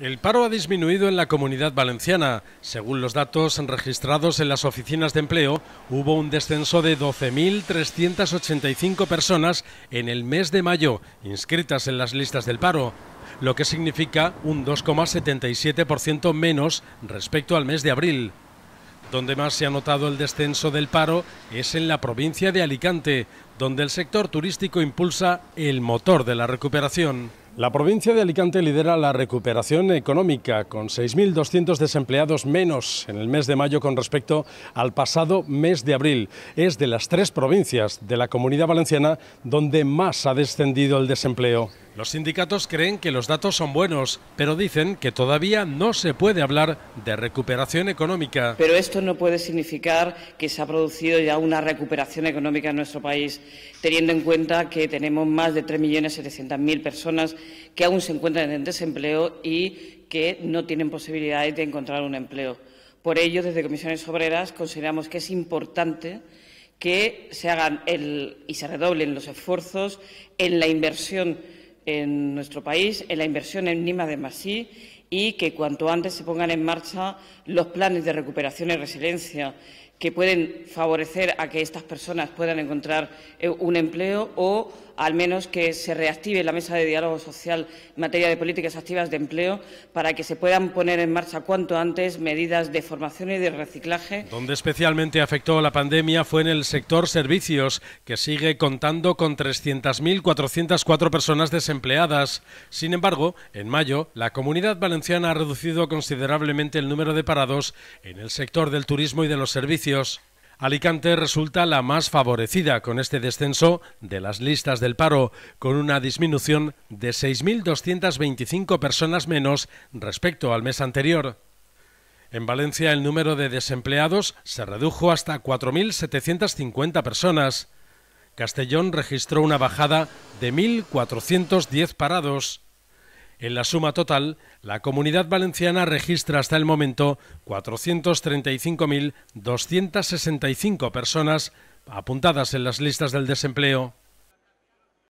El paro ha disminuido en la comunidad valenciana. Según los datos registrados en las oficinas de empleo, hubo un descenso de 12.385 personas en el mes de mayo inscritas en las listas del paro, lo que significa un 2,77% menos respecto al mes de abril. Donde más se ha notado el descenso del paro es en la provincia de Alicante, donde el sector turístico impulsa el motor de la recuperación. La provincia de Alicante lidera la recuperación económica, con 6.200 desempleados menos en el mes de mayo con respecto al pasado mes de abril. Es de las tres provincias de la comunidad valenciana donde más ha descendido el desempleo. Los sindicatos creen que los datos son buenos, pero dicen que todavía no se puede hablar de recuperación económica. Pero esto no puede significar que se ha producido ya una recuperación económica en nuestro país, teniendo en cuenta que tenemos más de 3.700.000 personas que aún se encuentran en desempleo y que no tienen posibilidades de encontrar un empleo. Por ello, desde Comisiones Obreras consideramos que es importante que se hagan el, y se redoblen los esfuerzos en la inversión en nuestro país, en la inversión en Nima de Masí y que cuanto antes se pongan en marcha los planes de recuperación y resiliencia que pueden favorecer a que estas personas puedan encontrar eh, un empleo o, al menos, que se reactive la mesa de diálogo social en materia de políticas activas de empleo para que se puedan poner en marcha cuanto antes medidas de formación y de reciclaje. Donde especialmente afectó la pandemia fue en el sector servicios, que sigue contando con 300.404 personas desempleadas. Sin embargo, en mayo, la comunidad valenciana ha reducido considerablemente el número de parados en el sector del turismo y de los servicios. Alicante resulta la más favorecida con este descenso de las listas del paro, con una disminución de 6.225 personas menos respecto al mes anterior. En Valencia el número de desempleados se redujo hasta 4.750 personas. Castellón registró una bajada de 1.410 parados. En la suma total, la comunidad valenciana registra hasta el momento 435.265 personas apuntadas en las listas del desempleo.